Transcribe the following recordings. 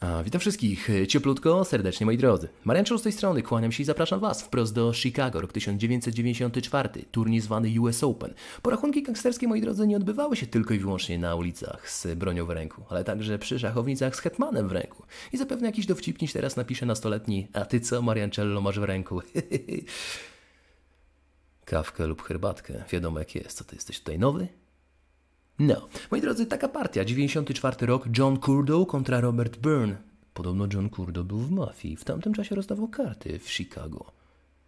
A, witam wszystkich cieplutko, serdecznie moi drodzy. Marianczo z tej strony, kłaniam się i zapraszam Was wprost do Chicago, rok 1994, turniej zwany US Open. Porachunki gangsterskie, moi drodzy, nie odbywały się tylko i wyłącznie na ulicach z bronią w ręku, ale także przy szachownicach z hetmanem w ręku. I zapewne jakiś dowcipniś teraz napisze nastoletni, a Ty co, Mariancello, masz w ręku? Kawkę lub herbatkę, wiadomo jak jest, co Ty jesteś tutaj nowy? No. Moi drodzy, taka partia. 94 rok John Curdo kontra Robert Byrne. Podobno John Curdo był w mafii. W tamtym czasie rozdawał karty w Chicago.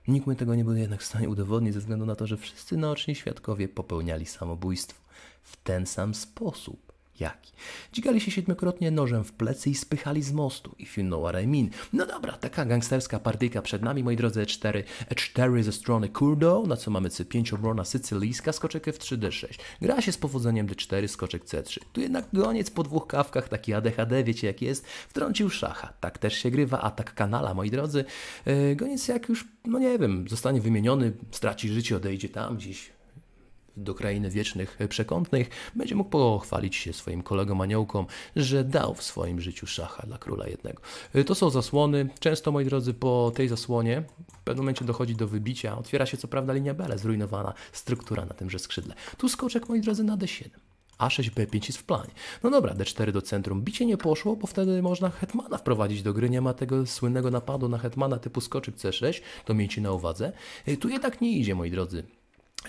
Nikt mi tego nie był jednak w stanie udowodnić ze względu na to, że wszyscy naoczni świadkowie popełniali samobójstwo w ten sam sposób jaki. się siedmiokrotnie nożem w plecy i spychali z mostu. If you know what I mean. No dobra, taka gangsterska partyjka przed nami, moi drodzy, E4, E4 ze strony Kurdo, na co mamy C5 obrona sycylijska, skoczek w 3 D6. Gra się z powodzeniem D4, skoczek C3. Tu jednak goniec po dwóch kawkach, taki ADHD, wiecie jak jest, wtrącił szacha. Tak też się grywa, atak kanala, moi drodzy. E, goniec jak już, no nie wiem, zostanie wymieniony, straci życie, odejdzie tam gdzieś do krainy wiecznych przekątnych, będzie mógł pochwalić się swoim kolegom aniołkom, że dał w swoim życiu szacha dla króla jednego. Y, to są zasłony. Często, moi drodzy, po tej zasłonie w pewnym momencie dochodzi do wybicia. Otwiera się co prawda linia Bele, zrujnowana struktura na tymże skrzydle. Tu skoczek, moi drodzy, na D7. A6, B5 jest w planie. No dobra, D4 do centrum. Bicie nie poszło, bo wtedy można hetmana wprowadzić do gry. Nie ma tego słynnego napadu na hetmana typu skoczyk C6. To miejcie na uwadze. Y, tu jednak nie idzie, moi drodzy.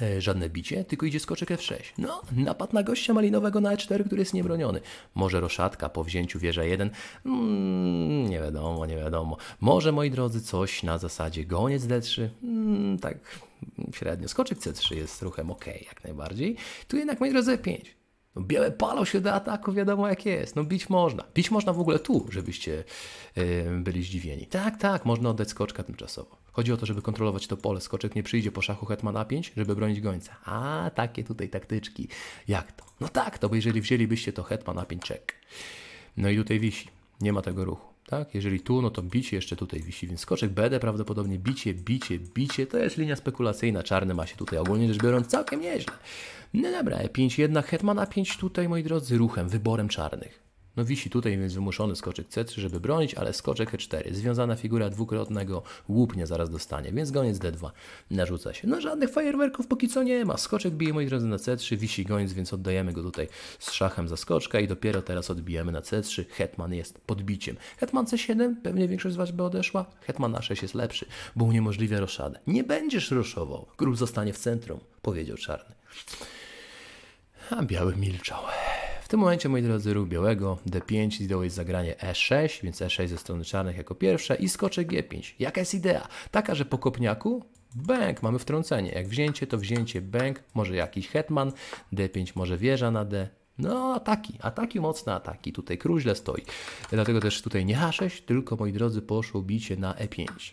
E, żadne bicie, tylko idzie skoczek F6. No, napad na gościa malinowego na E4, który jest niebroniony. Może roszadka po wzięciu wieża 1? Mm, nie wiadomo, nie wiadomo. Może, moi drodzy, coś na zasadzie goniec D3? Mm, tak średnio. Skoczek C3 jest ruchem ok, jak najbardziej. Tu jednak, moi drodzy, F5. No białe palo się do ataku, wiadomo jak jest. No bić można. Bić można w ogóle tu, żebyście e, byli zdziwieni. Tak, tak, można oddać skoczka tymczasowo. Chodzi o to, żeby kontrolować to pole. Skoczek nie przyjdzie po szachu hetmana 5 żeby bronić gońca. A, takie tutaj taktyczki. Jak to? No tak, to bo jeżeli wzięlibyście to hetmana A5 No i tutaj wisi. Nie ma tego ruchu. Tak? Jeżeli tu, no to bicie jeszcze tutaj wisi, więc skoczek BD prawdopodobnie bicie, bicie, bicie. To jest linia spekulacyjna, czarny ma się tutaj ogólnie rzecz biorąc całkiem nieźle. No dobra, E5 jednak, Hetman A5 tutaj, moi drodzy, ruchem, wyborem czarnych. No wisi tutaj, więc wymuszony skoczek C3, żeby bronić, ale skoczek E4. Związana figura dwukrotnego łupnia zaraz dostanie, więc goniec D2 narzuca się. No żadnych fajerwerków póki co nie ma. Skoczek bije, moi drodzy, na C3, wisi goniec, więc oddajemy go tutaj z szachem za skoczka i dopiero teraz odbijamy na C3. Hetman jest podbiciem. Hetman C7, pewnie większość z Was by odeszła. Hetman A6 jest lepszy, bo uniemożliwia roszadę. Nie będziesz roszował, król zostanie w centrum, powiedział czarny. A biały milczał tym momencie, moi drodzy, ruch białego, d5, zdołuje zagranie e6, więc e6 ze strony czarnych jako pierwsze i skoczek g5. Jaka jest idea? Taka, że po kopniaku bęk, mamy wtrącenie. Jak wzięcie, to wzięcie bęk, może jakiś hetman, d5 może wieża na d, no, ataki, ataki, mocne ataki. Tutaj kruźle stoi. Dlatego też tutaj nie H6, tylko moi drodzy, poszło bicie na E5.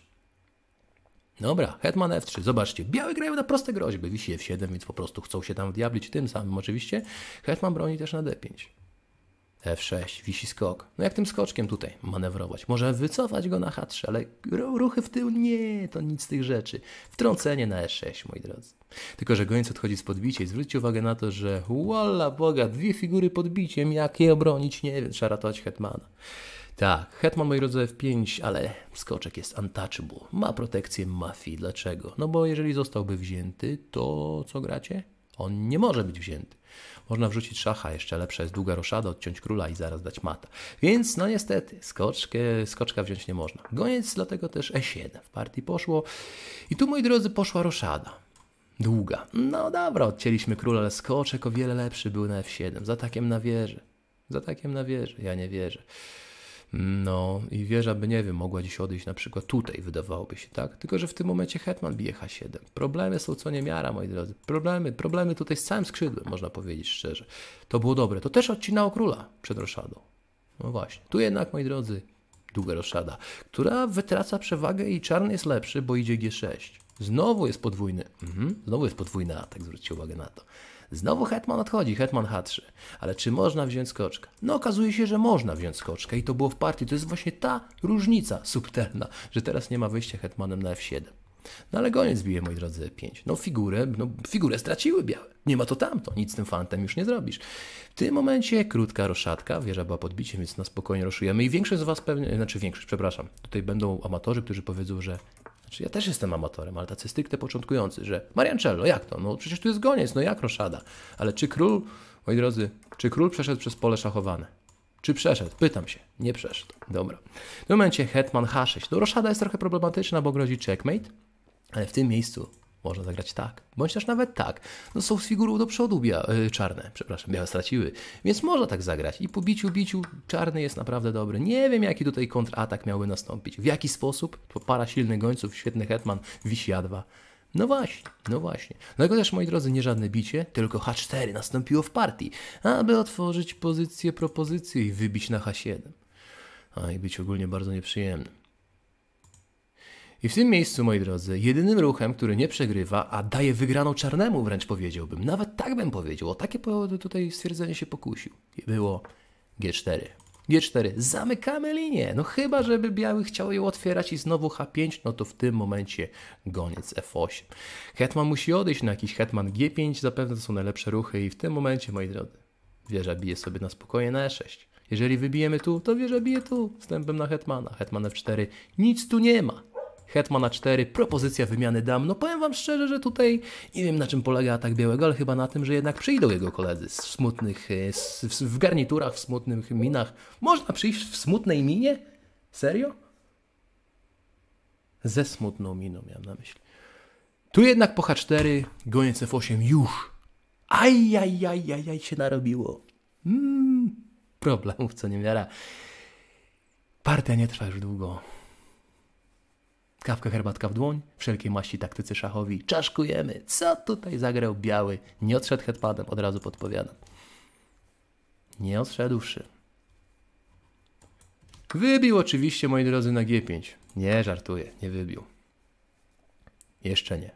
Dobra, Hetman F3, zobaczcie, białe grają na proste groźby, wisi F7, więc po prostu chcą się tam wdiablić tym samym oczywiście. Hetman broni też na D5. F6, wisi skok. No jak tym skoczkiem tutaj manewrować? Może wycofać go na H3, ale ruchy w tył? Nie, to nic z tych rzeczy. Wtrącenie na E6, moi drodzy. Tylko, że gońc odchodzi z podbicia i zwróćcie uwagę na to, że walla Boga, dwie figury podbiciem, jak je obronić? Nie wiem, trzeba ratować hetmana. Tak, Hetman moi drodzy F5, ale skoczek jest untouchable. Ma protekcję mafii. Dlaczego? No bo jeżeli zostałby wzięty, to co gracie? On nie może być wzięty. Można wrzucić szacha, jeszcze lepsza jest długa roszada, odciąć króla i zaraz dać mata. Więc no niestety, skoczkę, skoczka wziąć nie można. Goniec dlatego też E7 w partii poszło. I tu, moi drodzy, poszła roszada. Długa. No dobra, odcięliśmy króla, ale skoczek o wiele lepszy był na F7. Z atakiem na wieżę. Z atakiem na wieżę. Ja nie wierzę. No i wieża by, nie wiem, mogła dziś odejść na przykład tutaj, wydawałoby się, tak? Tylko, że w tym momencie hetman bije H7. Problemy są co niemiara, moi drodzy. Problemy, problemy tutaj z całym skrzydłem, można powiedzieć szczerze. To było dobre. To też odcinało króla przed roszadą. No właśnie. Tu jednak, moi drodzy, długa roszada, która wytraca przewagę i czarny jest lepszy, bo idzie G6. Znowu jest podwójny. Mhm. Znowu jest podwójny atak, zwróćcie uwagę na to. Znowu hetman odchodzi, hetman H3. Ale czy można wziąć skoczkę? No okazuje się, że można wziąć skoczkę i to było w partii. To jest właśnie ta różnica subtelna, że teraz nie ma wyjścia hetmanem na F7. No ale goniec bije, moi drodzy, 5. No figurę, no figurę straciły białe. Nie ma to tamto, nic z tym fantem już nie zrobisz. W tym momencie krótka roszatka, wieża była podbiciem, więc na spokojnie roszujemy i większość z Was pewnie, znaczy większość, przepraszam, tutaj będą amatorzy, którzy powiedzą, że znaczy, ja też jestem amatorem, ale tacy stricte początkujący, że Mariancello, jak to? No przecież tu jest goniec, no jak roszada? Ale czy król, moi drodzy, czy król przeszedł przez pole szachowane? Czy przeszedł? Pytam się. Nie przeszedł. Dobra. W tym momencie hetman h6. No roszada jest trochę problematyczna, bo grozi checkmate, ale w tym miejscu można zagrać tak, bądź też nawet tak. No są z figurą do przodu bia- e, czarne, przepraszam, białe straciły, więc można tak zagrać. I po biciu, biciu czarny jest naprawdę dobry. Nie wiem, jaki tutaj kontratak miałby nastąpić. W jaki sposób? To para silnych gońców, świetny hetman, wisia No właśnie, no właśnie. Dlatego no też, moi drodzy, nie żadne bicie, tylko H4 nastąpiło w partii, aby otworzyć pozycję propozycji i wybić na H7. A i być ogólnie bardzo nieprzyjemnym. I w tym miejscu, moi drodzy, jedynym ruchem, który nie przegrywa, a daje wygraną czarnemu, wręcz powiedziałbym, nawet tak bym powiedział, o takie tutaj stwierdzenie się pokusił, było G4. G4, zamykamy linię. No chyba, żeby biały chciał ją otwierać i znowu H5, no to w tym momencie goniec F8. Hetman musi odejść na jakiś Hetman G5, zapewne to są najlepsze ruchy i w tym momencie, moi drodzy, wieża bije sobie na spokojnie na E6. Jeżeli wybijemy tu, to wieża bije tu, wstępem na Hetmana. Hetman F4, nic tu nie ma. Hetmana 4, propozycja wymiany dam. No powiem wam szczerze, że tutaj nie wiem na czym polega atak Białego, ale chyba na tym, że jednak przyjdą jego koledzy z smutnych, e, w garniturach, w smutnych minach. Można przyjść w smutnej minie? Serio? Ze smutną miną miałem na myśli. Tu jednak po H4, goniec F8 już. Ajajajajaj aj, aj, aj, się narobiło. Mm, problemów co nie miara. Partia nie trwa już długo kawkę herbatka w dłoń, wszelkiej maści taktycy szachowi. Czaszkujemy, co tutaj zagrał biały. Nie odszedł headpadem, od razu podpowiadam. Nie odszedłszy. Wybił oczywiście, moi drodzy, na G5. Nie, żartuję, nie wybił. Jeszcze nie.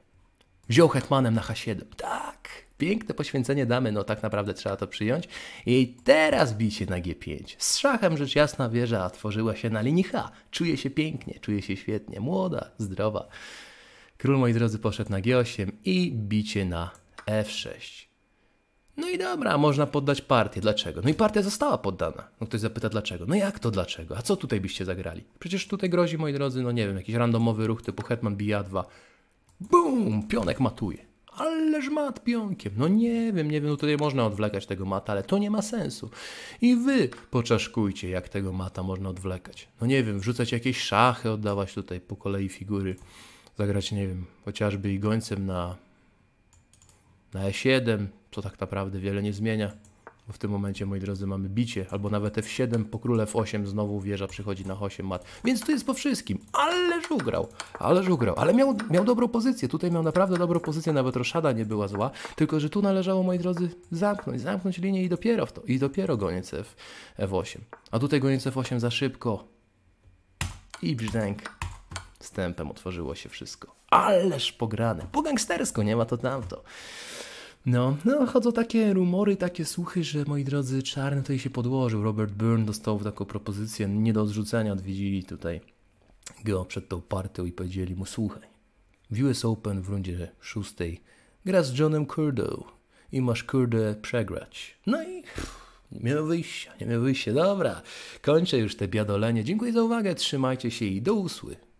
Wziął hetmanem na H7. Tak, Piękne poświęcenie damy, no tak naprawdę trzeba to przyjąć. I teraz bicie na G5. Z szachem rzecz jasna wieża tworzyła się na linii H. Czuje się pięknie, czuje się świetnie, młoda, zdrowa. Król, moi drodzy, poszedł na G8 i bicie na F6. No i dobra, można poddać partię. Dlaczego? No i partia została poddana. No ktoś zapyta dlaczego. No jak to dlaczego? A co tutaj byście zagrali? Przecież tutaj grozi, moi drodzy, no nie wiem, jakiś randomowy ruch typu Hetman bija 2. Bum! Pionek matuje ależ mat pionkiem. No nie wiem, nie wiem, no tutaj można odwlekać tego mata, ale to nie ma sensu. I wy poczaszkujcie, jak tego mata można odwlekać. No nie wiem, wrzucać jakieś szachy, oddawać tutaj po kolei figury. Zagrać, nie wiem, chociażby i gońcem na, na E7, co tak naprawdę wiele nie zmienia. Bo w tym momencie, moi drodzy, mamy bicie, albo nawet F7 po króle F8, znowu wieża przychodzi na 8 mat. Więc tu jest po wszystkim. Ależ ugrał, ależ ugrał, ale miał, miał dobrą pozycję. Tutaj miał naprawdę dobrą pozycję, nawet roszada nie była zła. Tylko, że tu należało, moi drodzy, zamknąć, zamknąć linię i dopiero w to. I dopiero goniec F, F8. A tutaj goniec F8 za szybko. I brzdęk. Wstępem otworzyło się wszystko. Ależ pograne. Po gangstersko nie ma to tamto. No, no, chodzą takie rumory, takie słuchy, że moi drodzy, czarny tutaj się podłożył. Robert Byrne dostał taką propozycję nie do odrzucenia. Odwiedzili tutaj go przed tą partią i powiedzieli mu: Słuchaj, w US Open w rundzie szóstej gra z Johnem Curdo i masz Curdo przegrać. No i nie miał wyjścia, nie miał wyjścia. Dobra, kończę już te biadolenie. Dziękuję za uwagę, trzymajcie się i do usły.